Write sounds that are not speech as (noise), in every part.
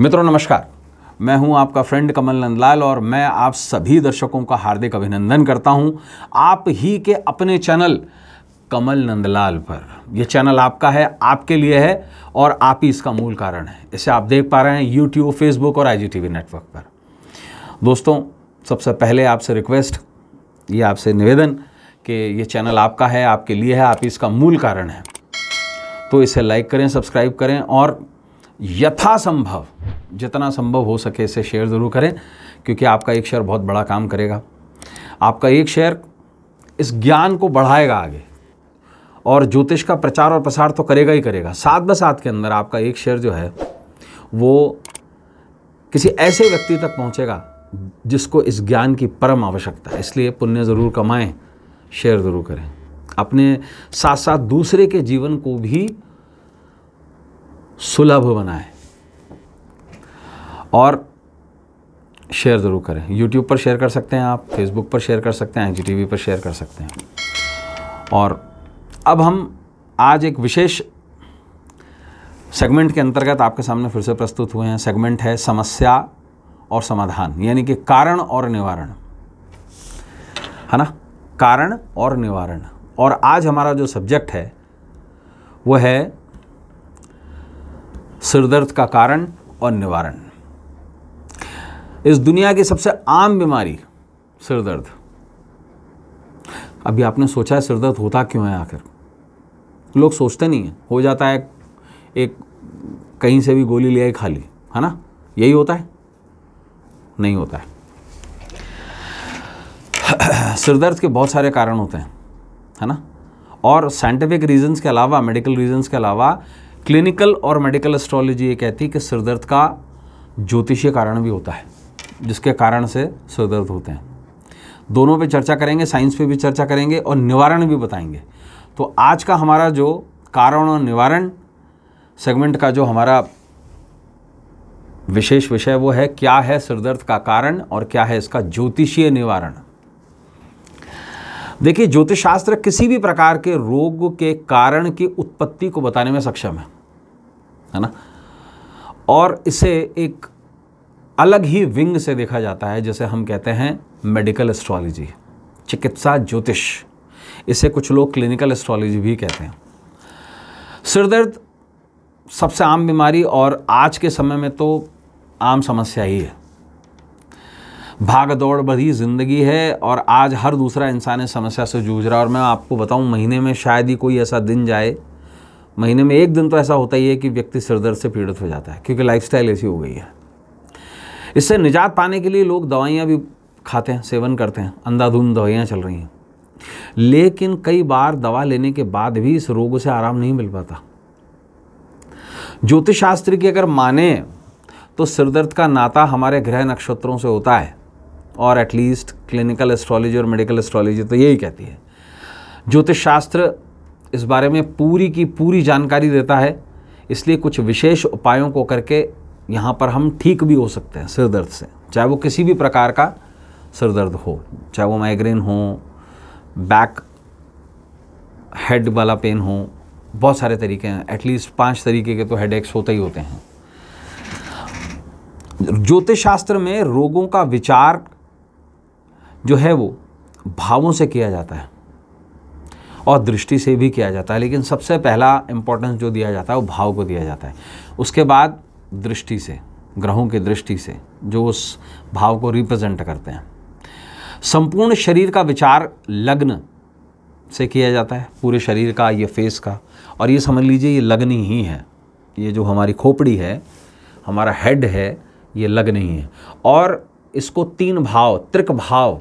मित्रों नमस्कार मैं हूं आपका फ्रेंड कमल नंदलाल और मैं आप सभी दर्शकों का हार्दिक अभिनंदन करता हूं आप ही के अपने चैनल कमल नंदलाल पर यह चैनल आपका है आपके लिए है और आप ही इसका मूल कारण है इसे आप देख पा रहे हैं यूट्यूब फेसबुक और आईजीटीवी नेटवर्क पर दोस्तों सबसे पहले आपसे रिक्वेस्ट ये आपसे निवेदन कि ये चैनल आपका है आपके लिए है आप इसका मूल कारण है तो इसे लाइक करें सब्सक्राइब करें और यथासंभव जितना संभव हो सके इसे शेयर ज़रूर करें क्योंकि आपका एक शेयर बहुत बड़ा काम करेगा आपका एक शेयर इस ज्ञान को बढ़ाएगा आगे और ज्योतिष का प्रचार और प्रसार तो करेगा ही करेगा साथ ब साथ के अंदर आपका एक शेयर जो है वो किसी ऐसे व्यक्ति तक पहुंचेगा जिसको इस ज्ञान की परम आवश्यकता है इसलिए पुण्य ज़रूर कमाएं शेयर ज़रूर करें अपने साथ साथ दूसरे के जीवन को भी सुलभ बनाएं और शेयर ज़रूर करें यूट्यूब पर शेयर कर सकते हैं आप फेसबुक पर शेयर कर सकते हैं एन पर शेयर कर सकते हैं और अब हम आज एक विशेष सेगमेंट के अंतर्गत आपके सामने फिर से प्रस्तुत हुए हैं सेगमेंट है समस्या और समाधान यानी कि कारण और निवारण है ना कारण और निवारण और आज हमारा जो सब्जेक्ट है वह है सिरदर्द का कारण और निवारण इस दुनिया की सबसे आम बीमारी सिरदर्द अभी आपने सोचा है सिरदर्द होता क्यों है आखिर लोग सोचते नहीं हैं हो जाता है एक कहीं से भी गोली ले आई है ना यही होता है नहीं होता है (clears throat) सिरदर्द के बहुत सारे कारण होते हैं है ना और साइंटिफिक रीजंस के अलावा मेडिकल रीजंस के अलावा क्लिनिकल और मेडिकल एस्ट्रोलॉजी ये कहती है कि सिरदर्द का ज्योतिषीय कारण भी होता है जिसके कारण से सिरदर्द होते हैं दोनों पे चर्चा करेंगे साइंस पे भी चर्चा करेंगे और निवारण भी बताएंगे तो आज का हमारा जो कारण और निवारण सेगमेंट का जो हमारा विशेष विषय वो है क्या है सिरदर्द का कारण और क्या है इसका ज्योतिषीय निवारण देखिए ज्योतिष शास्त्र किसी भी प्रकार के रोग के कारण की उत्पत्ति को बताने में सक्षम है है ना और इसे एक अलग ही विंग से देखा जाता है जैसे हम कहते हैं मेडिकल एस्ट्रोलॉजी चिकित्सा ज्योतिष इसे कुछ लोग क्लिनिकल एस्ट्रोलॉजी भी कहते हैं सिरदर्द सबसे आम बीमारी और आज के समय में तो आम समस्या ही है भाग दौड़ भरी ज़िंदगी है और आज हर दूसरा इंसान इस समस्या से जूझ रहा है और मैं आपको बताऊं महीने में शायद ही कोई ऐसा दिन जाए महीने में एक दिन तो ऐसा होता ही है कि व्यक्ति सिरदर्द से पीड़ित हो जाता है क्योंकि लाइफ ऐसी हो गई है इससे निजात पाने के लिए लोग दवाइयाँ भी खाते हैं सेवन करते हैं अंधाधुंध दवाइयाँ चल रही हैं लेकिन कई बार दवा लेने के बाद भी इस रोग से आराम नहीं मिल पाता ज्योतिष शास्त्र की अगर माने तो सिरदर्द का नाता हमारे ग्रह नक्षत्रों से होता है और एटलीस्ट क्लिनिकल एस्ट्रोलॉजी और मेडिकल एस्ट्रोलॉजी तो यही कहती है ज्योतिष शास्त्र इस बारे में पूरी की पूरी जानकारी देता है इसलिए कुछ विशेष उपायों को करके यहाँ पर हम ठीक भी हो सकते हैं सिरदर्द से चाहे वो किसी भी प्रकार का सिरदर्द हो चाहे वो माइग्रेन हो बैक हेड वाला पेन हो बहुत सारे तरीके हैं एटलीस्ट पांच तरीके के तो हेड एक्स होते ही होते हैं ज्योतिष शास्त्र में रोगों का विचार जो है वो भावों से किया जाता है और दृष्टि से भी किया जाता है लेकिन सबसे पहला इम्पोर्टेंस जो दिया जाता है वो भाव को दिया जाता है उसके बाद दृष्टि से ग्रहों की दृष्टि से जो उस भाव को रिप्रेजेंट करते हैं संपूर्ण शरीर का विचार लग्न से किया जाता है पूरे शरीर का ये फेस का और ये समझ लीजिए ये लग्न ही है ये जो हमारी खोपड़ी है हमारा हेड है ये लग्न ही है और इसको तीन भाव त्रिक भाव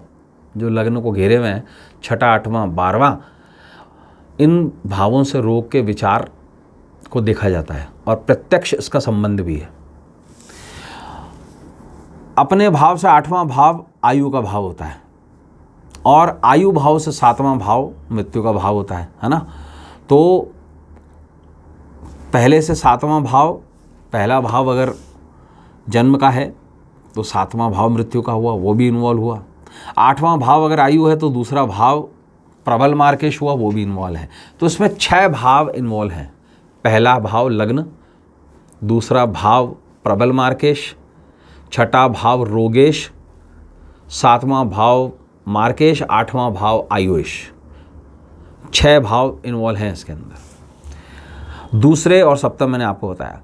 जो लग्न को घेरे हुए हैं छठा आठवां बारहवां इन भावों से रोग के विचार को देखा जाता है और प्रत्यक्ष इसका संबंध भी है अपने भाव से आठवां भाव आयु का भाव होता है और आयु भाव से सातवां भाव मृत्यु का भाव होता है है ना तो पहले से सातवां भाव पहला भाव अगर जन्म का है तो सातवां भाव मृत्यु का हुआ वो भी इन्वॉल्व हुआ आठवां भाव अगर आयु है तो दूसरा भाव प्रबल मार्केश हुआ वो भी इन्वॉल्व है तो इसमें छह भाव इन्वॉल्व हैं पहला भाव लग्न दूसरा भाव प्रबल मार्केश छठा भाव रोगेश सातवां भाव मार्केश आठवां भाव आयुष छह भाव इन्वॉल्व हैं इसके अंदर दूसरे और सप्तम मैंने आपको बताया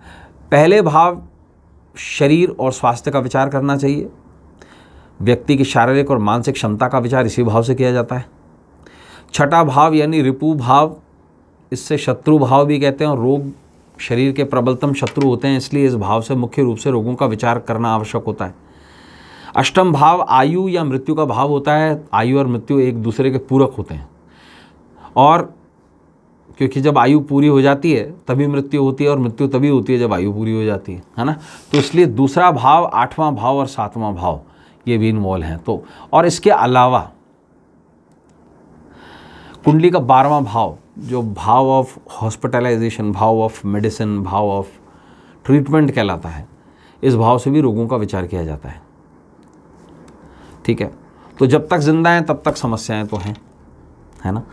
पहले भाव शरीर और स्वास्थ्य का विचार करना चाहिए व्यक्ति की शारीरिक और मानसिक क्षमता का विचार इसी भाव से किया जाता है छठा भाव यानी रिपु भाव इससे शत्रु भाव भी कहते हैं और रोग शरीर के प्रबलतम शत्रु होते हैं इसलिए इस भाव से मुख्य रूप से रोगों का विचार करना आवश्यक होता है अष्टम भाव आयु या मृत्यु का भाव होता है आयु और मृत्यु एक दूसरे के पूरक होते हैं और क्योंकि जब आयु पूरी हो जाती है तभी मृत्यु होती है और मृत्यु तभी होती है जब आयु पूरी हो जाती है है ना तो इसलिए दूसरा भाव आठवां भाव और सातवां भाव ये भी इन्वॉल्व हैं तो और इसके अलावा कुंडली का बारहवा भाव जो भाव ऑफ हॉस्पिटलाइजेशन भाव ऑफ मेडिसिन भाव ऑफ ट्रीटमेंट कहलाता है इस भाव से भी रोगों का विचार किया जाता है ठीक है तो जब तक जिंदा हैं तब तक समस्याएं तो हैं है ना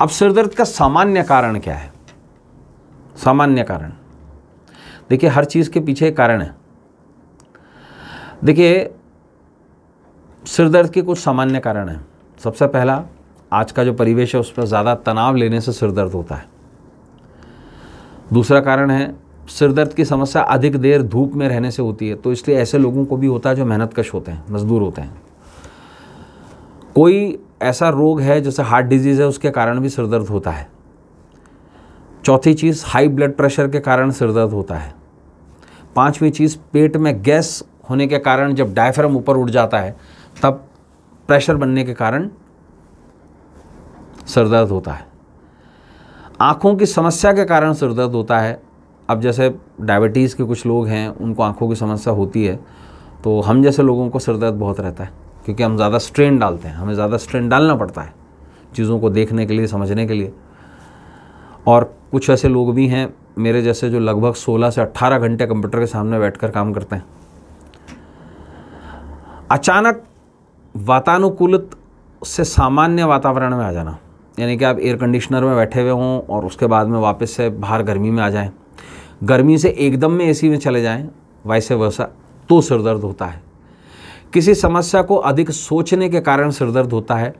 अब सिरदर्द का सामान्य कारण क्या है सामान्य कारण देखिए हर चीज़ के पीछे एक कारण है देखिए सिर दर्द के कुछ सामान्य कारण हैं सबसे पहला आज का जो परिवेश है उस पर ज़्यादा तनाव लेने से सिर दर्द होता है दूसरा कारण है सिर दर्द की समस्या अधिक देर धूप में रहने से होती है तो इसलिए ऐसे लोगों को भी होता है जो मेहनत कश होते हैं मजदूर होते हैं कोई ऐसा रोग है जैसे हार्ट डिजीज़ है उसके कारण भी सिर दर्द होता है चौथी चीज़ हाई ब्लड प्रेशर के कारण सिर दर्द होता है पांचवी चीज़ पेट में गैस होने के कारण जब डायफ्राम ऊपर उठ जाता है तब प्रेशर बनने के कारण सरदर्द होता है आँखों की समस्या के कारण सरदर्द होता है अब जैसे डायबिटीज़ के कुछ लोग हैं उनको आँखों की समस्या होती है तो हम जैसे लोगों को सरदर्द बहुत रहता है क्योंकि हम ज़्यादा स्ट्रेन डालते हैं हमें ज़्यादा स्ट्रेन डालना पड़ता है चीज़ों को देखने के लिए समझने के लिए और कुछ ऐसे लोग भी हैं मेरे जैसे जो लगभग 16 से 18 घंटे कंप्यूटर के सामने बैठकर काम करते हैं अचानक वातानुकूलित से सामान्य वातावरण में आ जाना यानी कि आप एयर कंडीशनर में बैठे हुए हों और उसके बाद में वापस से बाहर गर्मी में आ जाएं गर्मी से एकदम में एसी में चले जाएं वैसे वैसा तो सिरदर्द होता है किसी समस्या को अधिक सोचने के कारण सिरदर्द होता है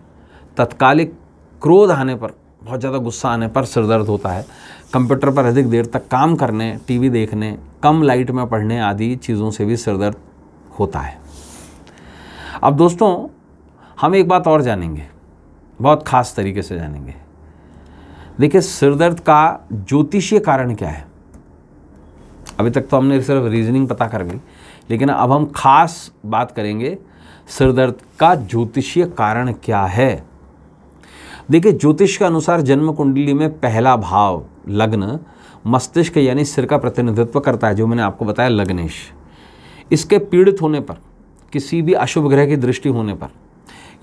तत्कालिक क्रोध आने पर बहुत ज़्यादा गुस्सा आने पर सिरदर्द होता है कंप्यूटर पर अधिक देर तक काम करने टीवी देखने कम लाइट में पढ़ने आदि चीज़ों से भी सिरदर्द होता है अब दोस्तों हम एक बात और जानेंगे बहुत ख़ास तरीके से जानेंगे देखिए सिरदर्द का ज्योतिषीय कारण क्या है अभी तक तो हमने सिर्फ रीजनिंग पता कर ली लेकिन अब हम खास बात करेंगे सिरदर्द का ज्योतिषीय कारण क्या है देखिए ज्योतिष के अनुसार जन्म कुंडली में पहला भाव लग्न मस्तिष्क यानी सिर का प्रतिनिधित्व करता है जो मैंने आपको बताया लग्नेश इसके पीड़ित होने पर किसी भी अशुभ ग्रह की दृष्टि होने पर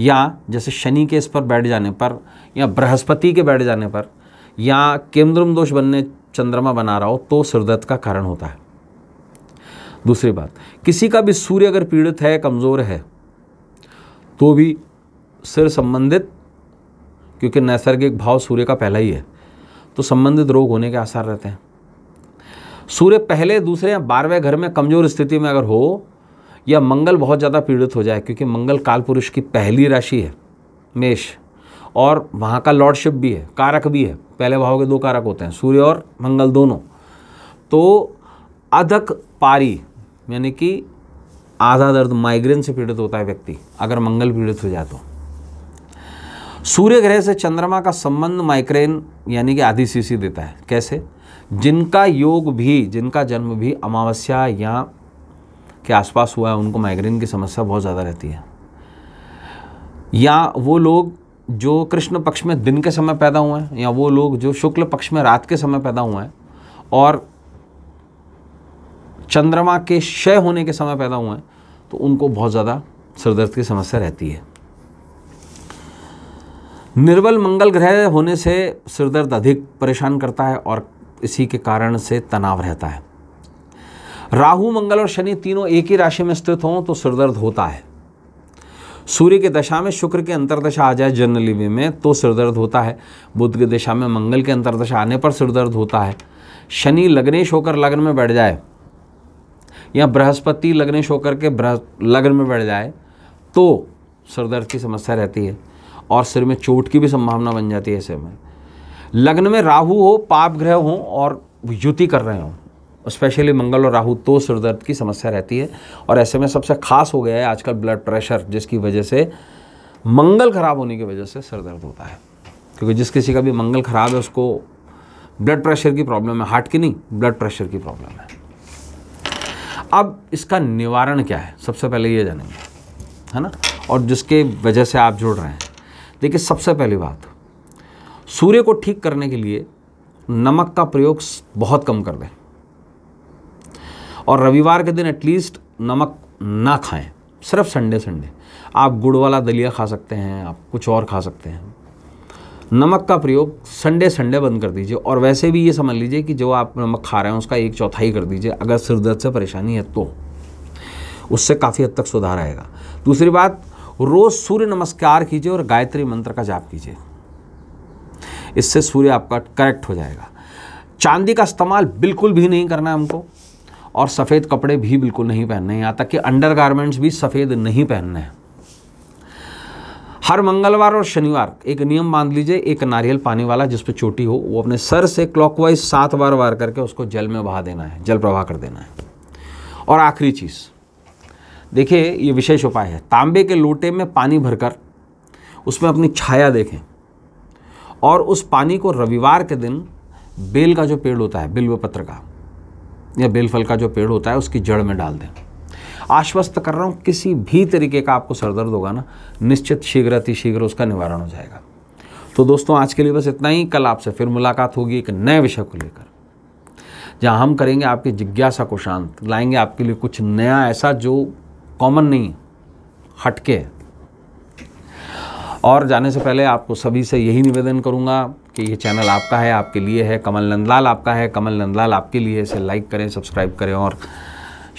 या जैसे शनि के इस पर बैठ जाने पर या बृहस्पति के बैठ जाने पर या केंद्रम दोष बनने चंद्रमा बना रहा हो तो सिरदर्द का कारण होता है दूसरी बात किसी का भी सूर्य अगर पीड़ित है कमज़ोर है तो भी सिर संबंधित क्योंकि नैसर्गिक भाव सूर्य का पहला ही है तो संबंधित रोग होने के आसार रहते हैं सूर्य पहले दूसरे या बारहवें घर में कमज़ोर स्थिति में अगर हो या मंगल बहुत ज़्यादा पीड़ित हो जाए क्योंकि मंगल काल पुरुष की पहली राशि है मेष और वहाँ का लॉर्डशिप भी है कारक भी है पहले भाव के दो कारक होते हैं सूर्य और मंगल दोनों तो अधक पारी यानी कि आधा दर्द माइग्रेन से पीड़ित होता है व्यक्ति अगर मंगल पीड़ित हो जाए तो सूर्य ग्रह से चंद्रमा का संबंध माइग्रेन यानी कि आधी सीसी देता है कैसे जिनका योग भी जिनका जन्म भी अमावस्या या के आसपास हुआ है उनको माइग्रेन की समस्या बहुत ज़्यादा रहती है या वो लोग जो कृष्ण पक्ष में दिन के समय पैदा हुए हैं या वो लोग जो शुक्ल पक्ष में रात के समय पैदा हुए हैं और चंद्रमा के क्षय होने के समय पैदा हुए हैं तो उनको बहुत ज़्यादा सिरदर्द की समस्या रहती है निर्बल मंगल ग्रह होने से सिरदर्द अधिक परेशान करता है और इसी के कारण से तनाव रहता है राहु मंगल और शनि तीनों एक ही राशि में स्थित हों तो सिरदर्द होता है सूर्य के दशा में शुक्र के अंतर्दशा आ जाए जनरली वे में तो सिरदर्द होता है बुध की दशा में मंगल के अंतर्दशा आने पर सिरदर्द होता है शनि लग्नेश होकर लग्न में बैठ जाए या बृहस्पति लग्नेश होकर के लग्न में बैठ जाए तो सिरदर्द की समस्या रहती है और सिर में चोट की भी संभावना बन जाती है ऐसे में लग्न में राहु हो पाप ग्रह हो और युति कर रहे हों स्पेशली मंगल और राहु तो सिर दर्द की समस्या रहती है और ऐसे में सबसे खास हो गया है आजकल ब्लड प्रेशर जिसकी वजह से मंगल खराब होने की वजह से सिर दर्द होता है क्योंकि जिस किसी का भी मंगल खराब है उसको ब्लड प्रेशर की प्रॉब्लम है हार्ट की नहीं ब्लड प्रेशर की प्रॉब्लम है अब इसका निवारण क्या है सबसे पहले ये जानेंगे है ना और जिसके वजह से आप जुड़ रहे हैं देखिए सबसे पहली बात सूर्य को ठीक करने के लिए नमक का प्रयोग बहुत कम कर दें और रविवार के दिन एटलीस्ट नमक ना खाएं सिर्फ संडे संडे आप गुड़ वाला दलिया खा सकते हैं आप कुछ और खा सकते हैं नमक का प्रयोग संडे संडे बंद कर दीजिए और वैसे भी ये समझ लीजिए कि जो आप नमक खा रहे हैं उसका एक चौथाई कर दीजिए अगर सिर दर्द से परेशानी है तो उससे काफ़ी हद तक सुधार आएगा दूसरी बात रोज़ सूर्य नमस्कार कीजिए और गायत्री मंत्र का जाप कीजिए इससे सूर्य आपका करेक्ट हो जाएगा चांदी का इस्तेमाल बिल्कुल भी नहीं करना है हमको और सफ़ेद कपड़े भी बिल्कुल नहीं पहनने यहाँ तक कि अंडर गारमेंट्स भी सफ़ेद नहीं पहनने हैं हर मंगलवार और शनिवार एक नियम बांध लीजिए एक नारियल पानी वाला जिस पर चोटी हो वो अपने सर से क्लॉकवाइज सात बार वार करके उसको जल में बहा देना है जल प्रवाह कर देना है और आखिरी चीज़ देखिए ये विशेष उपाय है तांबे के लोटे में पानी भरकर उसमें अपनी छाया देखें और उस पानी को रविवार के दिन बेल का जो पेड़ होता है बिल्व पत्र का या बेलफल का जो पेड़ होता है उसकी जड़ में डाल दें आश्वस्त कर रहा हूँ किसी भी तरीके का आपको सरदर्द होगा ना निश्चित शीघ्र अतिशीघ्र उसका निवारण हो जाएगा तो दोस्तों आज के लिए बस इतना ही कल आपसे फिर मुलाकात होगी एक नए विषय को लेकर जहाँ हम करेंगे आपकी जिज्ञासा को शांत लाएंगे आपके लिए कुछ नया ऐसा जो कॉमन नहीं हटके है और जाने से पहले आपको सभी से यही निवेदन करूँगा कि ये चैनल आपका है आपके लिए है कमल नंदलाल आपका है कमल नंदलाल आपके लिए इसे लाइक करें सब्सक्राइब करें और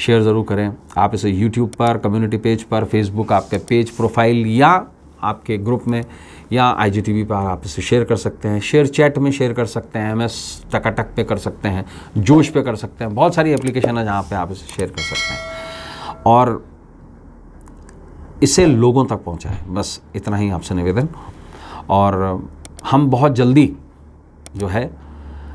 शेयर ज़रूर करें आप इसे यूट्यूब पर कम्युनिटी पेज पर फेसबुक आपके पेज प्रोफाइल या आपके ग्रुप में या आई पर आप इसे शेयर कर सकते हैं शेयर चैट में शेयर कर सकते हैं एम एस टकाटक पे कर सकते हैं जोश पे कर सकते हैं बहुत सारी एप्लीकेशन है जहाँ पे आप इसे शेयर कर सकते हैं और इसे लोगों तक पहुँचाए बस इतना ही आपसे निवेदन और हम बहुत जल्दी जो है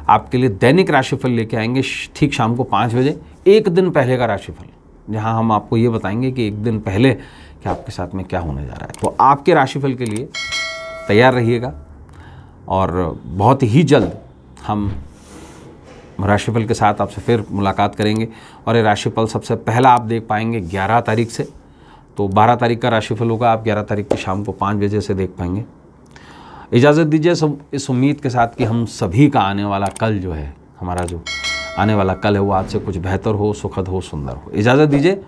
आपके लिए दैनिक राशिफल लेके आएंगे ठीक शाम को पाँच बजे एक दिन पहले का राशिफल जहाँ हम आपको ये बताएंगे कि एक दिन पहले कि आपके साथ में क्या होने जा रहा है तो आपके राशिफल के लिए तैयार रहिएगा और बहुत ही जल्द हम राशिफल के साथ आपसे फिर मुलाकात करेंगे और ये राशिफल सबसे पहला आप देख पाएंगे 11 तारीख से तो 12 तारीख का राशिफल होगा आप 11 तारीख की शाम को पाँच बजे से देख पाएंगे इजाज़त दीजिए सब इस उम्मीद के साथ कि हम सभी का आने वाला कल जो है हमारा जो आने वाला कल है वो आज से कुछ बेहतर हो सुखद हो सुंदर हो इजाज़त दीजिए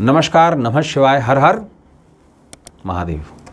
नमस्कार नमः शिवाय हर हर महादेव